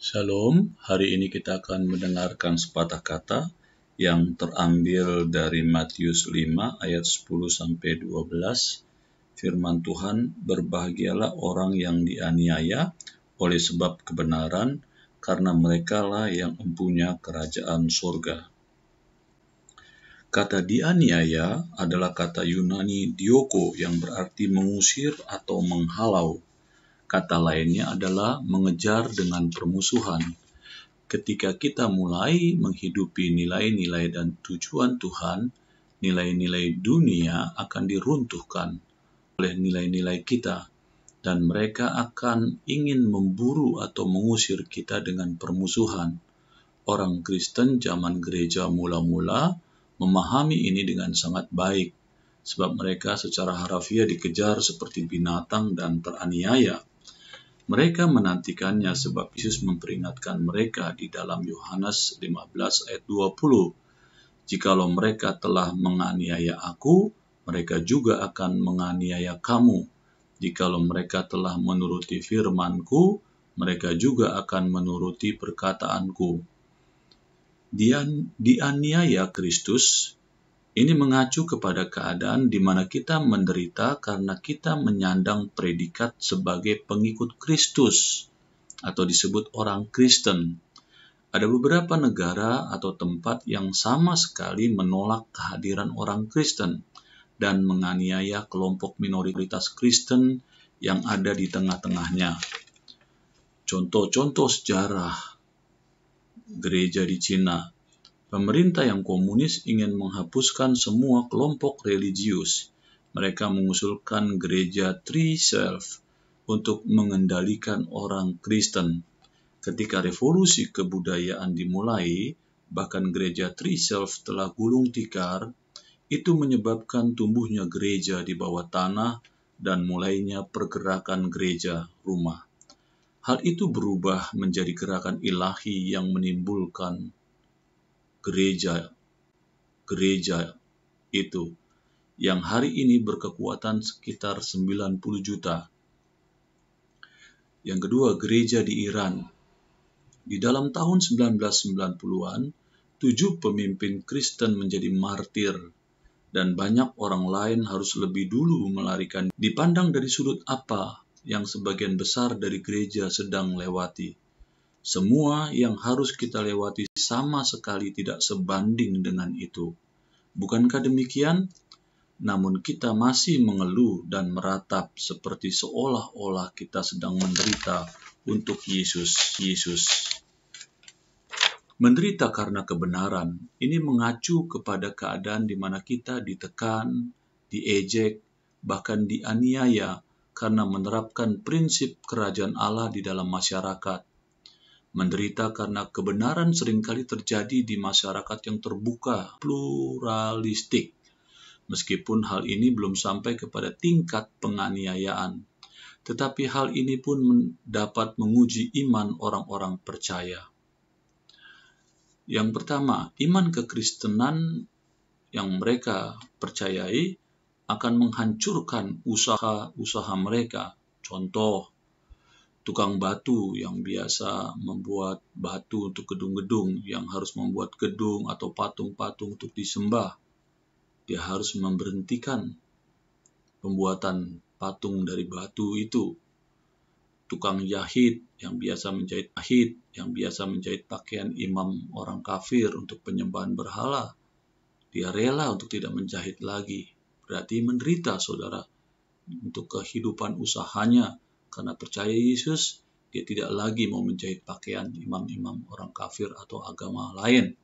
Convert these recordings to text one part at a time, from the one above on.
Shalom, hari ini kita akan mendengarkan sepatah kata yang terambil dari Matius 5 ayat 10 sampai 12. Firman Tuhan, berbahagialah orang yang dianiaya oleh sebab kebenaran, karena merekalah yang mempunyai kerajaan surga. Kata dianiaya adalah kata Yunani dioko yang berarti mengusir atau menghalau Kata lainnya adalah mengejar dengan permusuhan. Ketika kita mulai menghidupi nilai-nilai dan tujuan Tuhan, nilai-nilai dunia akan diruntuhkan oleh nilai-nilai kita, dan mereka akan ingin memburu atau mengusir kita dengan permusuhan. Orang Kristen zaman gereja mula-mula memahami ini dengan sangat baik, sebab mereka secara harafiah dikejar seperti binatang dan teraniaya. Mereka menantikannya sebab Yesus memperingatkan mereka di dalam Yohanes 15 ayat 20. Jikalau mereka telah menganiaya aku, mereka juga akan menganiaya kamu. Jikalau mereka telah menuruti firmanku, mereka juga akan menuruti perkataanku. Dian, dianiaya Kristus ini mengacu kepada keadaan di mana kita menderita karena kita menyandang predikat sebagai pengikut Kristus atau disebut orang Kristen. Ada beberapa negara atau tempat yang sama sekali menolak kehadiran orang Kristen dan menganiaya kelompok minoritas Kristen yang ada di tengah-tengahnya. Contoh-contoh sejarah gereja di Cina Pemerintah yang komunis ingin menghapuskan semua kelompok religius. Mereka mengusulkan gereja Three Self untuk mengendalikan orang Kristen. Ketika revolusi kebudayaan dimulai, bahkan gereja Three Self telah gulung tikar, itu menyebabkan tumbuhnya gereja di bawah tanah dan mulainya pergerakan gereja rumah. Hal itu berubah menjadi gerakan ilahi yang menimbulkan gereja gereja itu yang hari ini berkekuatan sekitar 90 juta. Yang kedua, gereja di Iran. Di dalam tahun 1990-an, tujuh pemimpin Kristen menjadi martir, dan banyak orang lain harus lebih dulu melarikan dipandang dari sudut apa yang sebagian besar dari gereja sedang lewati. Semua yang harus kita lewati sama sekali tidak sebanding dengan itu. Bukankah demikian? Namun kita masih mengeluh dan meratap seperti seolah-olah kita sedang menderita untuk Yesus. Yesus. Menderita karena kebenaran ini mengacu kepada keadaan di mana kita ditekan, diejek, bahkan dianiaya karena menerapkan prinsip kerajaan Allah di dalam masyarakat menderita karena kebenaran seringkali terjadi di masyarakat yang terbuka, pluralistik. Meskipun hal ini belum sampai kepada tingkat penganiayaan, tetapi hal ini pun dapat menguji iman orang-orang percaya. Yang pertama, iman kekristenan yang mereka percayai akan menghancurkan usaha-usaha mereka. Contoh, tukang batu yang biasa membuat batu untuk gedung-gedung, yang harus membuat gedung atau patung-patung untuk disembah. Dia harus memberhentikan pembuatan patung dari batu itu. Tukang jahit yang biasa menjahit ahit, yang biasa menjahit pakaian imam orang kafir untuk penyembahan berhala, dia rela untuk tidak menjahit lagi. Berarti menderita, saudara, untuk kehidupan usahanya, karena percaya Yesus, dia tidak lagi mau menjahit pakaian imam-imam orang kafir atau agama lain.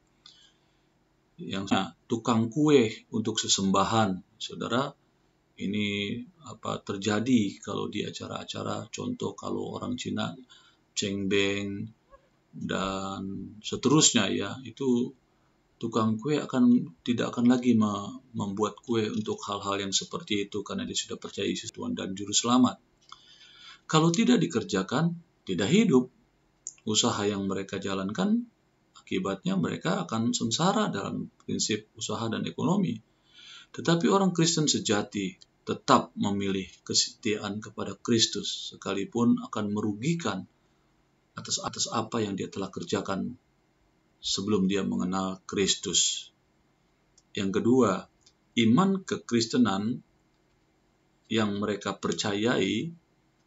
Yang nah, tukang kue untuk sesembahan, saudara, ini apa terjadi kalau di acara-acara contoh kalau orang Cina Cheng Beng, dan seterusnya ya itu tukang kue akan tidak akan lagi membuat kue untuk hal-hal yang seperti itu karena dia sudah percaya Yesus Tuhan dan juru selamat. Kalau tidak dikerjakan, tidak hidup. Usaha yang mereka jalankan, akibatnya mereka akan sengsara dalam prinsip usaha dan ekonomi. Tetapi orang Kristen sejati tetap memilih kesetiaan kepada Kristus, sekalipun akan merugikan atas atas apa yang dia telah kerjakan sebelum dia mengenal Kristus. Yang kedua, iman kekristenan yang mereka percayai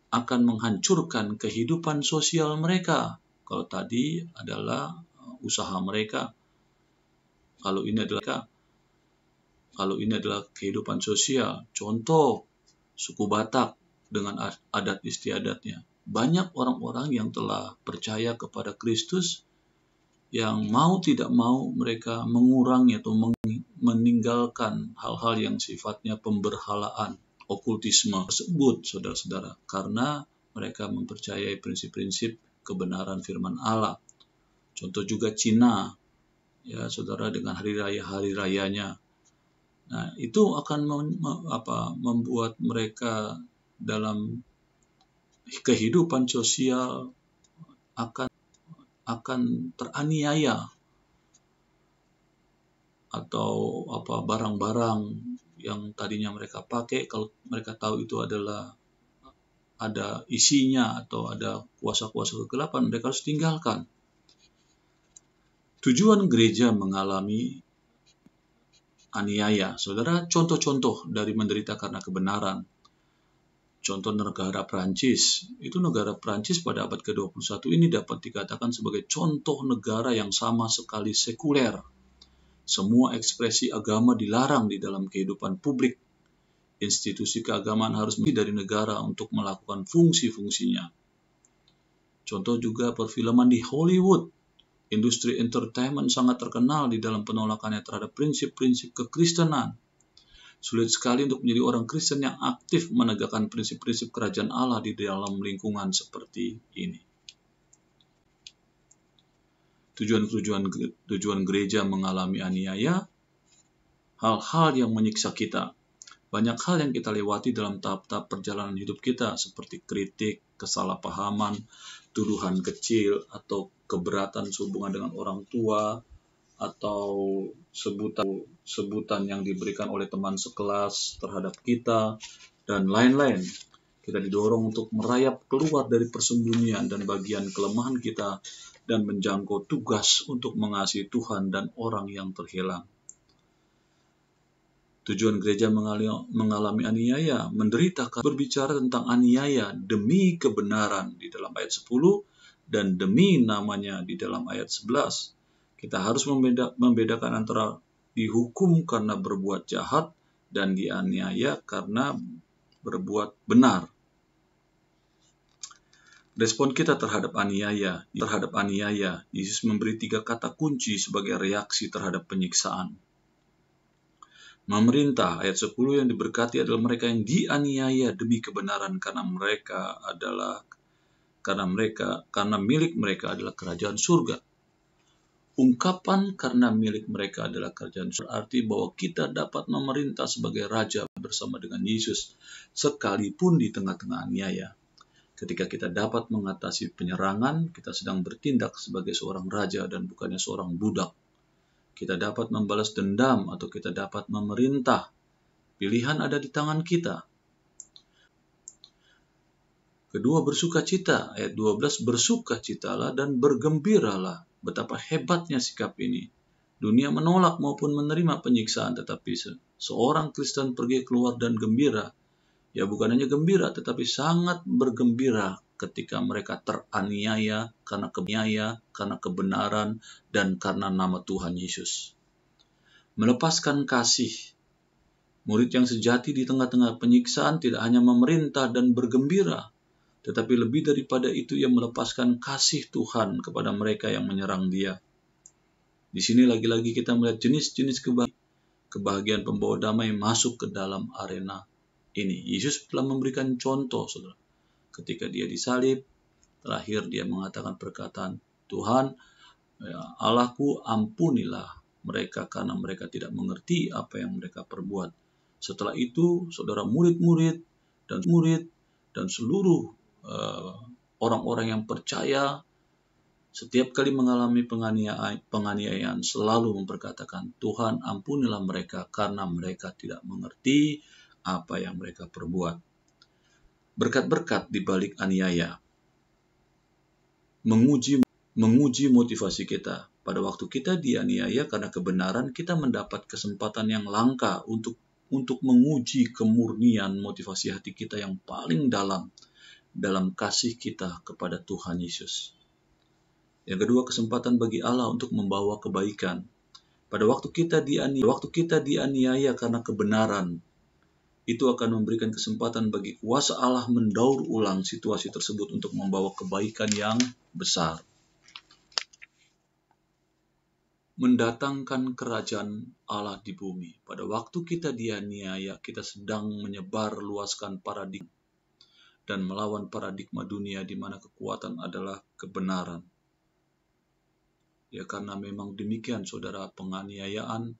akan menghancurkan kehidupan sosial mereka. Kalau tadi adalah uh, usaha mereka, kalau ini adalah kalau ini adalah kehidupan sosial. Contoh, suku Batak dengan adat istiadatnya. Banyak orang-orang yang telah percaya kepada Kristus yang mau tidak mau mereka mengurangi atau meninggalkan hal-hal yang sifatnya pemberhalaan okultisme tersebut, saudara-saudara, karena mereka mempercayai prinsip-prinsip kebenaran firman Allah. Contoh juga Cina, ya saudara dengan hari raya hari rayanya. Nah itu akan mem, apa, membuat mereka dalam kehidupan sosial akan akan teraniaya atau apa barang-barang yang tadinya mereka pakai kalau mereka tahu itu adalah ada isinya atau ada kuasa-kuasa kegelapan mereka harus tinggalkan tujuan gereja mengalami aniaya saudara contoh-contoh dari menderita karena kebenaran contoh negara Prancis itu negara Prancis pada abad ke-21 ini dapat dikatakan sebagai contoh negara yang sama sekali sekuler semua ekspresi agama dilarang di dalam kehidupan publik. Institusi keagamaan harus dari negara untuk melakukan fungsi-fungsinya. Contoh juga perfilman di Hollywood. Industri entertainment sangat terkenal di dalam penolakannya terhadap prinsip-prinsip kekristenan. Sulit sekali untuk menjadi orang Kristen yang aktif menegakkan prinsip-prinsip kerajaan Allah di dalam lingkungan seperti ini tujuan-tujuan tujuan gereja mengalami aniaya, hal-hal yang menyiksa kita. Banyak hal yang kita lewati dalam tahap-tahap perjalanan hidup kita, seperti kritik, kesalahpahaman, tuduhan kecil, atau keberatan sehubungan dengan orang tua, atau sebutan sebutan yang diberikan oleh teman sekelas terhadap kita, dan lain-lain. Kita didorong untuk merayap keluar dari persembunyian dan bagian kelemahan kita dan menjangkau tugas untuk mengasihi Tuhan dan orang yang terhilang. Tujuan gereja mengalami aniaya, menderita berbicara tentang aniaya demi kebenaran di dalam ayat 10 dan demi namanya di dalam ayat 11. Kita harus membeda, membedakan antara dihukum karena berbuat jahat dan dianiaya karena berbuat benar. Respon kita terhadap aniaya, terhadap aniaya, Yesus memberi tiga kata kunci sebagai reaksi terhadap penyiksaan. Memerintah ayat 10 yang diberkati adalah mereka yang dianiaya demi kebenaran karena mereka adalah karena mereka karena milik mereka adalah kerajaan surga. Ungkapan karena milik mereka adalah kerajaan surga arti bahwa kita dapat memerintah sebagai raja bersama dengan Yesus sekalipun di tengah-tengah aniaya. Ketika kita dapat mengatasi penyerangan, kita sedang bertindak sebagai seorang raja dan bukannya seorang budak. Kita dapat membalas dendam atau kita dapat memerintah. Pilihan ada di tangan kita. Kedua, bersuka cita. Ayat 12, bersuka citalah dan bergembiralah. Betapa hebatnya sikap ini. Dunia menolak maupun menerima penyiksaan, tetapi seorang Kristen pergi keluar dan gembira ya bukan hanya gembira tetapi sangat bergembira ketika mereka teraniaya karena kebenaran, karena kebenaran dan karena nama Tuhan Yesus. Melepaskan kasih. Murid yang sejati di tengah-tengah penyiksaan tidak hanya memerintah dan bergembira, tetapi lebih daripada itu ia melepaskan kasih Tuhan kepada mereka yang menyerang dia. Di sini lagi-lagi kita melihat jenis-jenis kebahagiaan pembawa damai masuk ke dalam arena ini. Yesus telah memberikan contoh, saudara. Ketika dia disalib, terakhir dia mengatakan perkataan, Tuhan, ya, Allahku ampunilah mereka karena mereka tidak mengerti apa yang mereka perbuat. Setelah itu, saudara murid-murid dan murid dan seluruh eh, orang-orang uh, yang percaya setiap kali mengalami penganiayaan, penganiayaan selalu memperkatakan Tuhan ampunilah mereka karena mereka tidak mengerti apa yang mereka perbuat. Berkat-berkat di balik aniaya menguji menguji motivasi kita. Pada waktu kita dianiaya karena kebenaran, kita mendapat kesempatan yang langka untuk untuk menguji kemurnian motivasi hati kita yang paling dalam dalam kasih kita kepada Tuhan Yesus. Yang kedua, kesempatan bagi Allah untuk membawa kebaikan. Pada waktu kita dianiaya, waktu kita dianiaya karena kebenaran, itu akan memberikan kesempatan bagi kuasa Allah mendaur ulang situasi tersebut untuk membawa kebaikan yang besar. Mendatangkan kerajaan Allah di bumi. Pada waktu kita dianiaya, kita sedang menyebar luaskan paradigma dan melawan paradigma dunia di mana kekuatan adalah kebenaran. Ya karena memang demikian saudara penganiayaan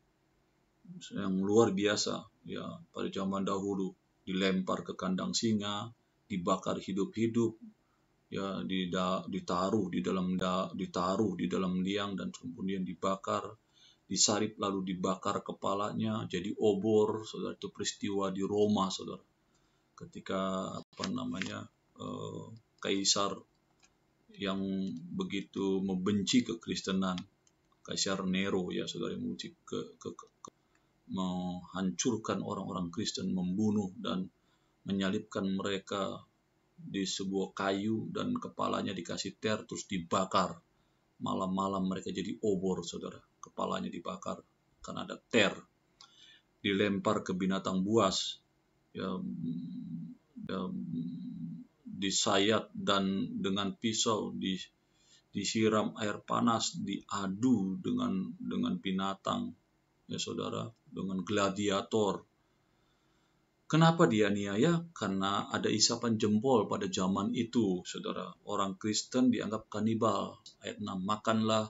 yang luar biasa ya pada zaman dahulu dilempar ke kandang singa, dibakar hidup-hidup, ya ditaruh di dalam da, ditaruh di dalam liang dan kemudian dibakar, disarip lalu dibakar kepalanya jadi obor, saudara itu peristiwa di Roma, saudara. Ketika apa namanya eh, kaisar yang begitu membenci kekristenan, kaisar Nero ya saudara yang membenci ke, ke, menghancurkan orang-orang Kristen, membunuh dan menyalibkan mereka di sebuah kayu dan kepalanya dikasih ter terus dibakar. Malam-malam mereka jadi obor, saudara. Kepalanya dibakar karena ada ter. Dilempar ke binatang buas. Ya, ya, disayat dan dengan pisau di, disiram air panas diadu dengan dengan binatang ya saudara, dengan gladiator. Kenapa dia niaya? Karena ada isapan jempol pada zaman itu, saudara. Orang Kristen dianggap kanibal. Ayat 6, makanlah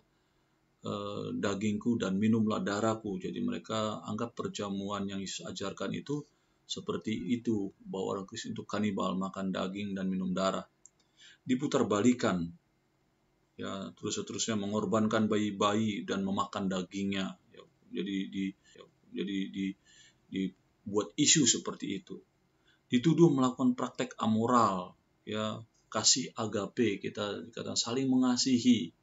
e, dagingku dan minumlah darahku. Jadi mereka anggap perjamuan yang Yesus ajarkan itu seperti itu. Bahwa orang Kristen itu kanibal, makan daging dan minum darah. Diputarbalikan ya terus terusnya mengorbankan bayi-bayi dan memakan dagingnya jadi di jadi di dibuat isu seperti itu dituduh melakukan praktek amoral ya kasih agape kita dikatakan saling mengasihi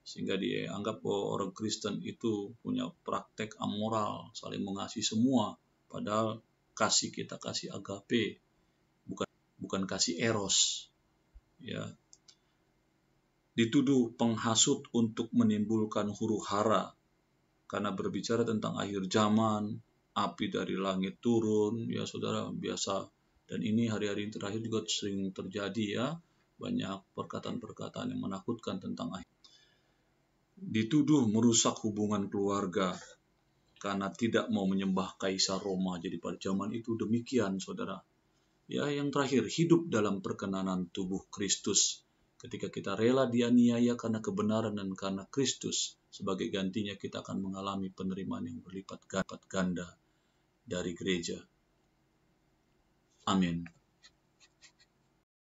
sehingga dianggap bahwa orang Kristen itu punya praktek amoral saling mengasihi semua padahal kasih kita kasih agape bukan bukan kasih eros ya dituduh penghasut untuk menimbulkan huru hara karena berbicara tentang akhir zaman, api dari langit turun, ya saudara biasa. Dan ini hari-hari terakhir juga sering terjadi ya, banyak perkataan-perkataan yang menakutkan tentang akhir. Dituduh merusak hubungan keluarga karena tidak mau menyembah kaisar Roma. Jadi pada zaman itu demikian, saudara. Ya, yang terakhir, hidup dalam perkenanan tubuh Kristus. Ketika kita rela dianiaya karena kebenaran dan karena Kristus, sebagai gantinya kita akan mengalami penerimaan yang berlipat ganda dari gereja. Amin.